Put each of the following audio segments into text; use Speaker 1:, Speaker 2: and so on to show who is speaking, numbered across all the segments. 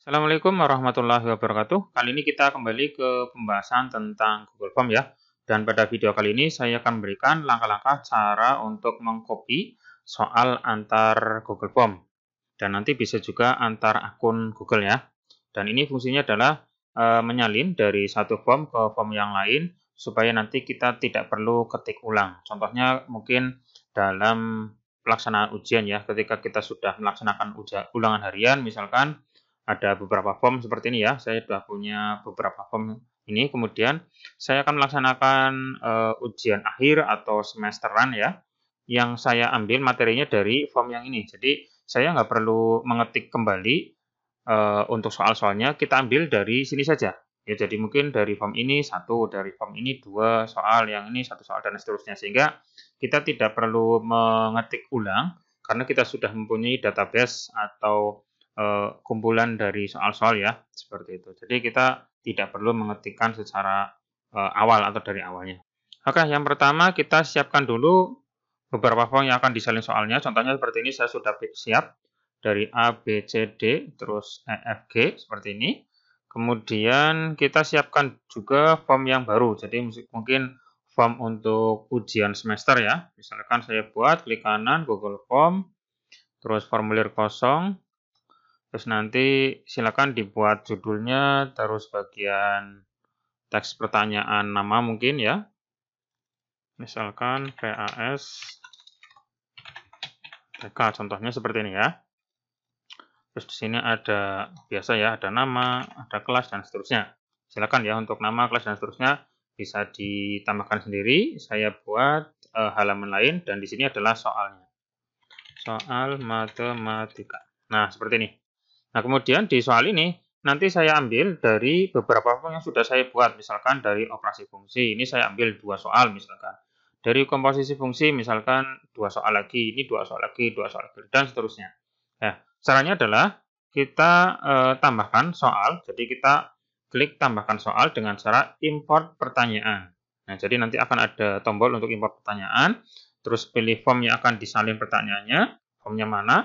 Speaker 1: Assalamualaikum warahmatullahi wabarakatuh. Kali ini kita kembali ke pembahasan tentang Google Form ya. Dan pada video kali ini saya akan memberikan langkah-langkah cara untuk mengcopy soal antar Google Form. Dan nanti bisa juga antar akun Google ya. Dan ini fungsinya adalah e, menyalin dari satu form ke form yang lain supaya nanti kita tidak perlu ketik ulang. Contohnya mungkin dalam pelaksanaan ujian ya, ketika kita sudah melaksanakan ujian ulangan harian misalkan ada beberapa form seperti ini ya. Saya sudah punya beberapa form ini. Kemudian saya akan melaksanakan uh, ujian akhir atau semesteran ya, yang saya ambil materinya dari form yang ini. Jadi saya nggak perlu mengetik kembali uh, untuk soal-soalnya. Kita ambil dari sini saja. Ya, jadi mungkin dari form ini satu, dari form ini dua soal, yang ini satu soal dan seterusnya sehingga kita tidak perlu mengetik ulang karena kita sudah mempunyai database atau Eh, kumpulan dari soal-soal ya seperti itu. Jadi kita tidak perlu mengetikkan secara eh, awal atau dari awalnya. Oke, yang pertama kita siapkan dulu beberapa form yang akan disalin soalnya. Contohnya seperti ini saya sudah siap dari A, B, C, D, terus E, F, G seperti ini. Kemudian kita siapkan juga form yang baru. Jadi mungkin form untuk ujian semester ya. Misalkan saya buat klik kanan Google Form, terus formulir kosong, Terus nanti silakan dibuat judulnya, terus bagian teks pertanyaan nama mungkin ya. Misalkan PAS TK contohnya seperti ini ya. Terus di sini ada biasa ya, ada nama, ada kelas dan seterusnya. Silakan ya untuk nama, kelas dan seterusnya bisa ditambahkan sendiri. Saya buat e, halaman lain dan di sini adalah soalnya. Soal matematika. Nah, seperti ini. Nah, kemudian di soal ini nanti saya ambil dari beberapa form yang sudah saya buat, misalkan dari operasi fungsi. Ini saya ambil dua soal misalkan. Dari komposisi fungsi misalkan dua soal lagi, ini dua soal lagi, dua soal lagi, dan seterusnya. Nah, caranya adalah kita e, tambahkan soal, jadi kita klik tambahkan soal dengan cara import pertanyaan. Nah, jadi nanti akan ada tombol untuk import pertanyaan, terus pilih form yang akan disalin pertanyaannya, formnya mana,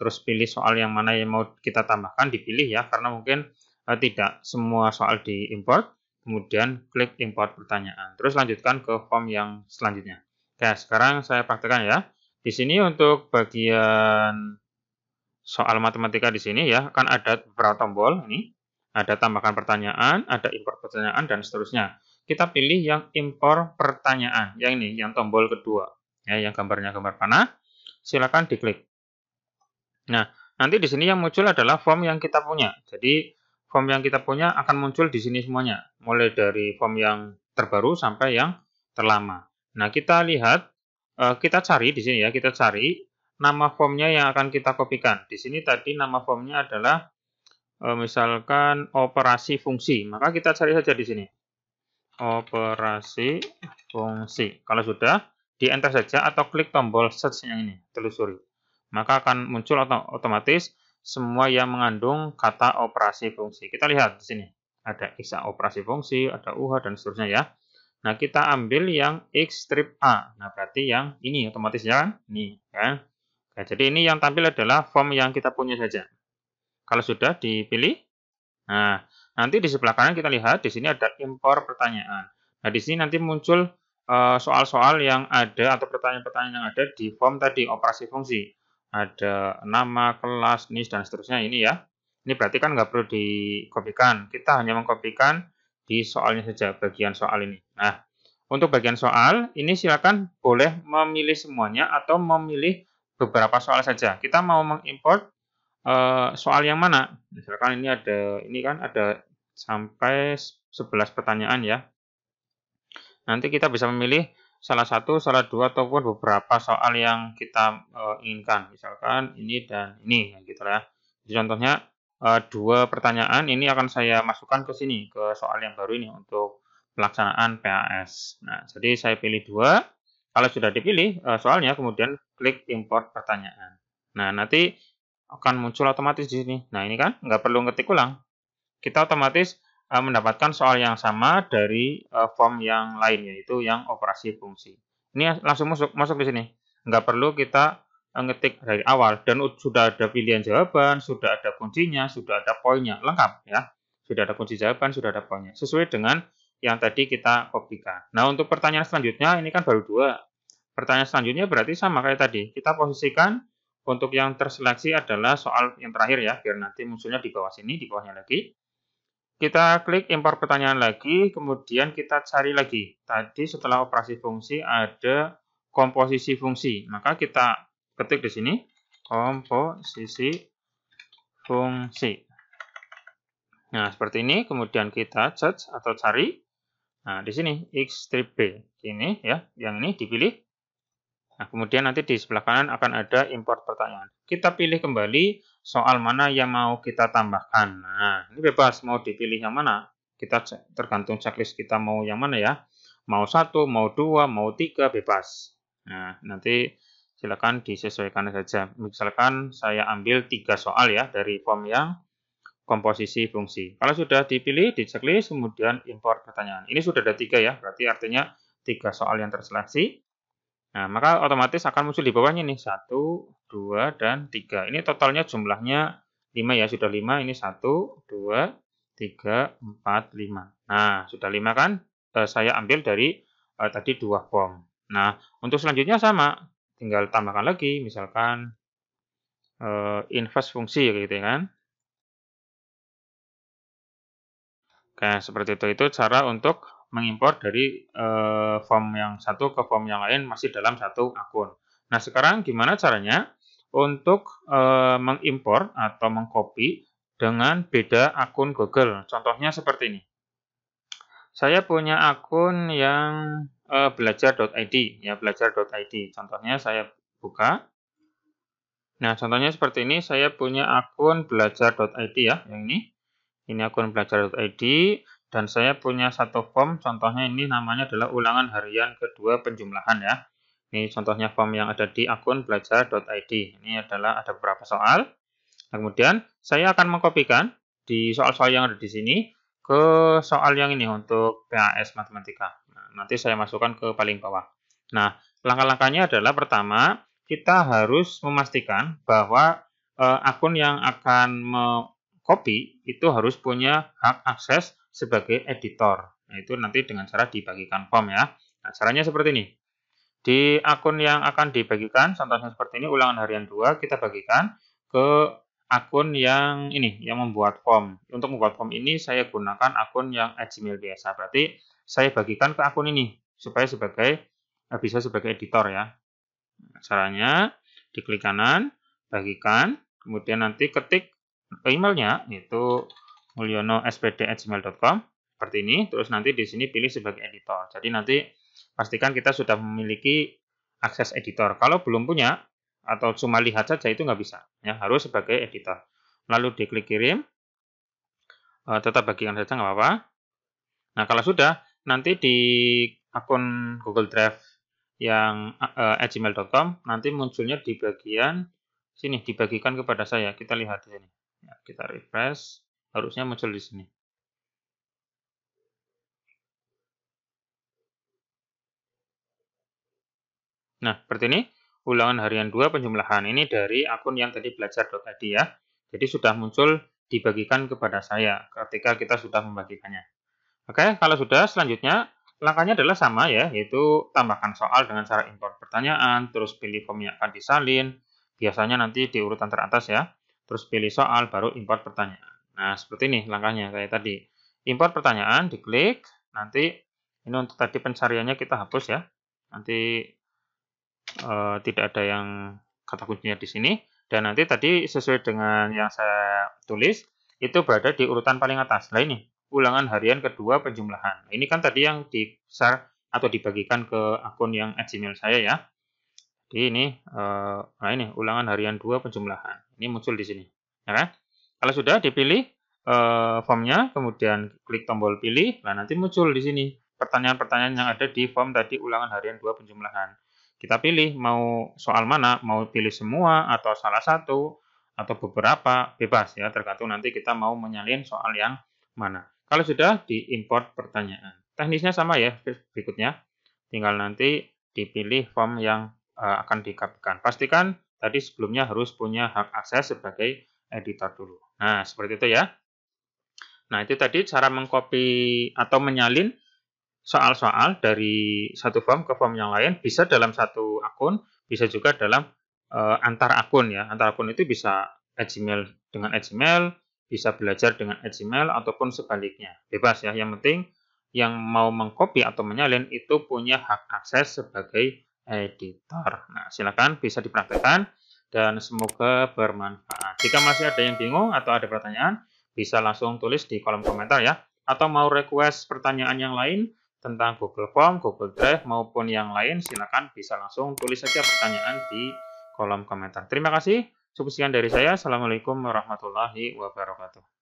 Speaker 1: terus pilih soal yang mana yang mau kita tambahkan dipilih ya karena mungkin uh, tidak semua soal diimport. kemudian klik import pertanyaan terus lanjutkan ke form yang selanjutnya Oke sekarang saya praktekan ya di sini untuk bagian soal matematika di sini ya akan ada beberapa tombol ini ada tambahkan pertanyaan, ada import pertanyaan, dan seterusnya. Kita pilih yang import pertanyaan, yang ini, yang tombol kedua, ya, yang gambarnya gambar panah. Silakan diklik. Nah, nanti di sini yang muncul adalah form yang kita punya. Jadi, form yang kita punya akan muncul di sini semuanya. Mulai dari form yang terbaru sampai yang terlama. Nah, kita lihat, eh, kita cari di sini ya, kita cari nama formnya yang akan kita kopikan. Di sini tadi nama formnya adalah eh, misalkan operasi fungsi. Maka kita cari saja di sini. Operasi fungsi. Kalau sudah, di enter saja atau klik tombol search yang ini, telusuri maka akan muncul otomatis semua yang mengandung kata operasi fungsi. Kita lihat di sini. Ada X operasi fungsi, ada UH, dan seterusnya ya. Nah, kita ambil yang X strip A. Nah, berarti yang ini otomatis ya kan? Ini ya. Nah, jadi ini yang tampil adalah form yang kita punya saja. Kalau sudah dipilih, nah, nanti di sebelah kanan kita lihat di sini ada impor pertanyaan. Nah, di sini nanti muncul eh, soal-soal uh, yang ada atau pertanyaan-pertanyaan yang ada di form tadi operasi fungsi ada nama, kelas, nis, dan seterusnya ini ya. Ini berarti kan nggak perlu dikopikan. Kita hanya mengkopikan di soalnya saja, bagian soal ini. Nah, untuk bagian soal, ini silakan boleh memilih semuanya atau memilih beberapa soal saja. Kita mau mengimport uh, soal yang mana? Misalkan ini ada, ini kan ada sampai 11 pertanyaan ya. Nanti kita bisa memilih salah satu, salah dua ataupun beberapa soal yang kita uh, inginkan. Misalkan ini dan ini gitu ya. Jadi contohnya uh, dua pertanyaan ini akan saya masukkan ke sini ke soal yang baru ini untuk pelaksanaan PAS. Nah, jadi saya pilih dua. Kalau sudah dipilih uh, soalnya kemudian klik import pertanyaan. Nah, nanti akan muncul otomatis di sini. Nah, ini kan nggak perlu ngetik ulang. Kita otomatis Eh, mendapatkan soal yang sama dari eh, form yang lain yaitu yang operasi fungsi. Ini langsung masuk masuk di sini. Enggak perlu kita eh, ngetik dari awal dan sudah ada pilihan jawaban, sudah ada kuncinya, sudah ada poinnya, lengkap ya. Sudah ada kunci jawaban, sudah ada poinnya. Sesuai dengan yang tadi kita kopikan. Nah, untuk pertanyaan selanjutnya ini kan baru dua. Pertanyaan selanjutnya berarti sama kayak tadi. Kita posisikan untuk yang terseleksi adalah soal yang terakhir ya, biar nanti munculnya di bawah sini, di bawahnya lagi. Kita klik import pertanyaan lagi, kemudian kita cari lagi. Tadi setelah operasi fungsi ada komposisi fungsi. Maka kita ketik di sini komposisi fungsi. Nah, seperti ini. Kemudian kita search atau cari. Nah, di sini x strip b. Ini ya, yang ini dipilih. Nah, kemudian nanti di sebelah kanan akan ada import pertanyaan. Kita pilih kembali soal mana yang mau kita tambahkan. Nah, ini bebas mau dipilih yang mana. Kita tergantung checklist kita mau yang mana ya. Mau satu, mau dua, mau tiga, bebas. Nah, nanti silakan disesuaikan saja. Misalkan saya ambil tiga soal ya dari form yang komposisi fungsi. Kalau sudah dipilih di checklist, kemudian import pertanyaan. Ini sudah ada tiga ya, berarti artinya tiga soal yang terseleksi. Nah, maka otomatis akan muncul di bawahnya nih 1, 2, dan 3. Ini totalnya jumlahnya 5 ya, sudah 5. Ini 1, 2, 3, 4, 5. Nah, sudah 5 kan? Eh, saya ambil dari eh, tadi 2 form. Nah, untuk selanjutnya sama. Tinggal tambahkan lagi, misalkan eh, inverse fungsi gitu ya kan. Oke, seperti itu. Itu cara untuk mengimpor dari uh, form yang satu ke form yang lain masih dalam satu akun. Nah, sekarang gimana caranya untuk uh, mengimpor atau mengcopy dengan beda akun Google? Contohnya seperti ini. Saya punya akun yang uh, belajar.id ya, belajar.id. Contohnya saya buka. Nah, contohnya seperti ini, saya punya akun belajar.id ya, yang ini. Ini akun belajar.id dan saya punya satu form, contohnya ini namanya adalah ulangan harian kedua penjumlahan ya. Ini contohnya form yang ada di akun belajar.id. Ini adalah ada beberapa soal. Nah, kemudian saya akan mengkopikan di soal-soal yang ada di sini ke soal yang ini untuk PAS matematika. Nah, nanti saya masukkan ke paling bawah. Nah, langkah-langkahnya adalah pertama kita harus memastikan bahwa eh, akun yang akan mengkopi itu harus punya hak akses sebagai editor. Nah, itu nanti dengan cara dibagikan form ya. Nah, caranya seperti ini. Di akun yang akan dibagikan, contohnya seperti ini, ulangan harian 2, kita bagikan ke akun yang ini, yang membuat form. Untuk membuat form ini, saya gunakan akun yang Gmail biasa. Berarti saya bagikan ke akun ini, supaya sebagai eh, bisa sebagai editor ya. Nah, caranya, diklik kanan, bagikan, kemudian nanti ketik emailnya, itu mulyono.spd@gmail.com seperti ini. Terus nanti di sini pilih sebagai editor. Jadi nanti pastikan kita sudah memiliki akses editor. Kalau belum punya atau cuma lihat saja itu nggak bisa. Ya harus sebagai editor. Lalu diklik kirim. E, tetap bagikan saja nggak apa-apa. Nah kalau sudah nanti di akun Google Drive yang uh, eh, gmail.com nanti munculnya di bagian sini dibagikan kepada saya kita lihat di sini ya, kita refresh harusnya muncul di sini. Nah, seperti ini. Ulangan harian 2 penjumlahan ini dari akun yang tadi belajar belajar.id ya. Jadi sudah muncul dibagikan kepada saya ketika kita sudah membagikannya. Oke, kalau sudah selanjutnya langkahnya adalah sama ya, yaitu tambahkan soal dengan cara import pertanyaan, terus pilih form yang akan disalin, biasanya nanti di urutan teratas ya, terus pilih soal baru import pertanyaan. Nah, seperti ini langkahnya kayak tadi. Import pertanyaan, diklik. Nanti ini untuk tadi pencariannya kita hapus ya. Nanti e, tidak ada yang kata kuncinya di sini. Dan nanti tadi sesuai dengan yang saya tulis, itu berada di urutan paling atas. Nah ini, ulangan harian kedua penjumlahan. Nah, ini kan tadi yang di share atau dibagikan ke akun yang Gmail saya ya. Jadi ini, e, nah ini ulangan harian dua penjumlahan. Ini muncul di sini. Ya kan? Kalau sudah dipilih uh, formnya, kemudian klik tombol pilih, nah nanti muncul di sini pertanyaan-pertanyaan yang ada di form tadi ulangan harian dua penjumlahan. Kita pilih mau soal mana, mau pilih semua atau salah satu atau beberapa, bebas ya, tergantung nanti kita mau menyalin soal yang mana. Kalau sudah diimport pertanyaan. Teknisnya sama ya berikutnya. Tinggal nanti dipilih form yang eh, akan dikapkan. Pastikan tadi sebelumnya harus punya hak akses sebagai editor dulu. Nah, seperti itu ya. Nah, itu tadi cara mengcopy atau menyalin soal-soal dari satu form ke form yang lain bisa dalam satu akun, bisa juga dalam uh, antar akun ya. Antar akun itu bisa Gmail dengan Gmail, bisa belajar dengan Gmail ataupun sebaliknya. Bebas ya. Yang penting yang mau mengcopy atau menyalin itu punya hak akses sebagai editor. Nah, silakan bisa dipraktekkan dan semoga bermanfaat. Jika masih ada yang bingung atau ada pertanyaan, bisa langsung tulis di kolom komentar ya. Atau mau request pertanyaan yang lain tentang Google Form, Google Drive, maupun yang lain, silakan bisa langsung tulis saja pertanyaan di kolom komentar. Terima kasih. Cukup sekian dari saya. Assalamualaikum warahmatullahi wabarakatuh.